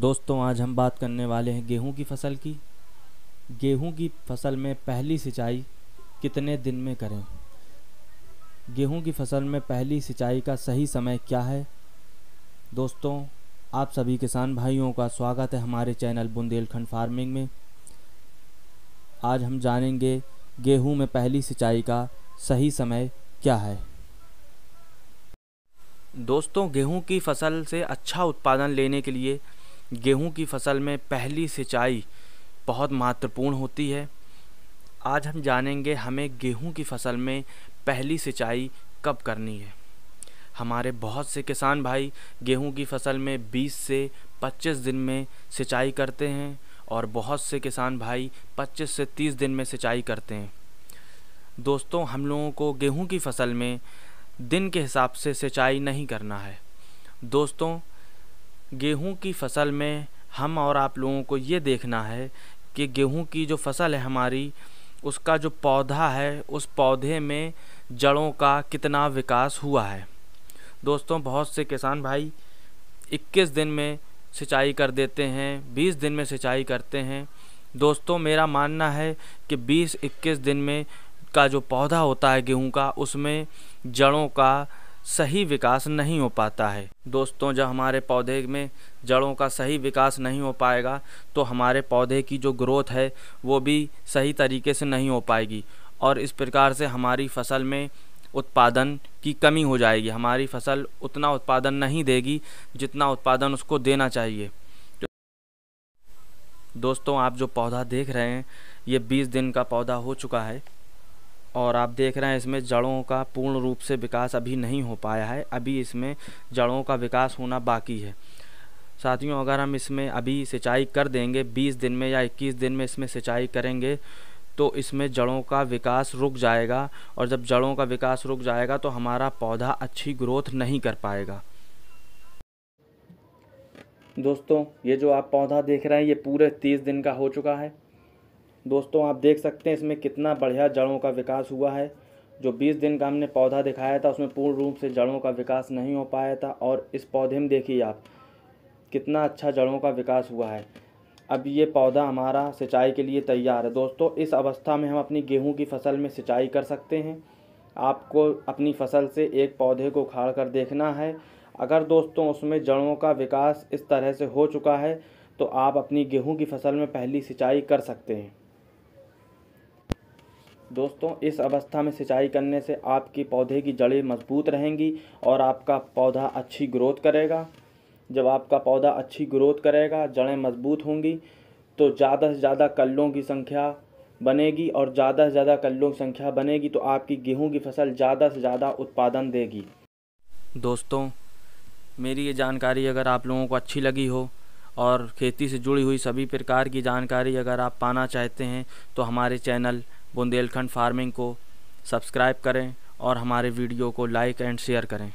दोस्तों आज हम बात करने वाले हैं गेहूं की फसल की गेहूं की फसल में पहली सिंचाई कितने दिन में करें गेहूं की फसल में पहली सिंचाई का सही समय क्या है दोस्तों आप सभी किसान भाइयों का स्वागत है हमारे चैनल बुंदेलखंड फार्मिंग में आज हम जानेंगे गेहूं में पहली सिंचाई का सही समय क्या है दोस्तों गेहूं की फसल से अच्छा उत्पादन लेने के लिए गेहूं की फसल में पहली सिंचाई बहुत महत्वपूर्ण होती है आज हम जानेंगे हमें गेहूं की फसल में पहली सिंचाई कब करनी है हमारे बहुत से किसान भाई गेहूं की फसल में 20 से 25 दिन में सिंचाई करते हैं और बहुत से किसान भाई 25 से 30 दिन में सिंचाई करते हैं दोस्तों हम लोगों को गेहूं की फसल में दिन के हिसाब से सिंचाई नहीं करना है दोस्तों गेहूँ की फसल में हम और आप लोगों को ये देखना है कि गेहूँ की जो फसल है हमारी उसका जो पौधा है उस पौधे में जड़ों का कितना विकास हुआ है दोस्तों बहुत से किसान भाई 21 दिन में सिंचाई कर देते हैं 20 दिन में सिंचाई करते हैं दोस्तों मेरा मानना है कि 20-21 दिन में का जो पौधा होता है गेहूं का उसमें जड़ों का सही विकास नहीं हो पाता है दोस्तों जब हमारे पौधे में जड़ों का सही विकास नहीं हो पाएगा तो हमारे पौधे की जो ग्रोथ है वो भी सही तरीके से नहीं हो पाएगी और इस प्रकार से हमारी फसल में उत्पादन की कमी हो जाएगी हमारी फसल उतना उत्पादन नहीं देगी जितना उत्पादन उसको देना चाहिए दोस्तों आप जो पौधा देख रहे हैं ये बीस दिन का पौधा हो चुका है और आप देख रहे हैं इसमें जड़ों का पूर्ण रूप से विकास अभी नहीं हो पाया है अभी इसमें जड़ों का विकास होना बाकी है साथियों अगर हम इसमें अभी सिंचाई कर देंगे 20 दिन में या 21 दिन में इसमें सिंचाई करेंगे तो इसमें जड़ों का विकास रुक जाएगा और जब जड़ों का विकास रुक जाएगा तो हमारा पौधा अच्छी ग्रोथ नहीं कर पाएगा दोस्तों ये जो आप पौधा देख रहे हैं ये पूरे तीस दिन का हो चुका है दोस्तों आप देख सकते हैं इसमें कितना बढ़िया जड़ों का विकास हुआ है जो 20 दिन का हमने पौधा दिखाया था उसमें पूर्ण रूप से जड़ों का विकास नहीं हो पाया था और इस पौधे में देखिए आप कितना अच्छा जड़ों का विकास हुआ है अब ये पौधा हमारा सिंचाई के लिए तैयार है दोस्तों इस अवस्था में हम अपनी गेहूं की फसल में सिंचाई कर सकते हैं आपको अपनी फसल से एक पौधे को उखाड़ कर देखना है अगर दोस्तों उसमें जड़ों का विकास इस तरह से हो चुका है तो आप अपनी गेहूं की फसल में पहली सिंचाई कर सकते हैं दोस्तों इस अवस्था में सिंचाई करने से आपके पौधे की जड़ें मजबूत रहेंगी और आपका पौधा अच्छी ग्रोथ करेगा जब आपका पौधा अच्छी ग्रोथ करेगा जड़ें मजबूत होंगी तो ज़्यादा से ज़्यादा कल्लों की संख्या बनेगी और ज़्यादा से ज़्यादा कल्लों की संख्या बनेगी तो आपकी गेहूं की फसल ज़्यादा से ज़्यादा उत्पादन देगी दोस्तों मेरी ये जानकारी अगर आप लोगों को अच्छी लगी हो और खेती से जुड़ी हुई सभी प्रकार की जानकारी अगर आप पाना चाहते हैं तो हमारे चैनल बुंदेलखंड फार्मिंग को सब्सक्राइब करें और हमारे वीडियो को लाइक एंड शेयर करें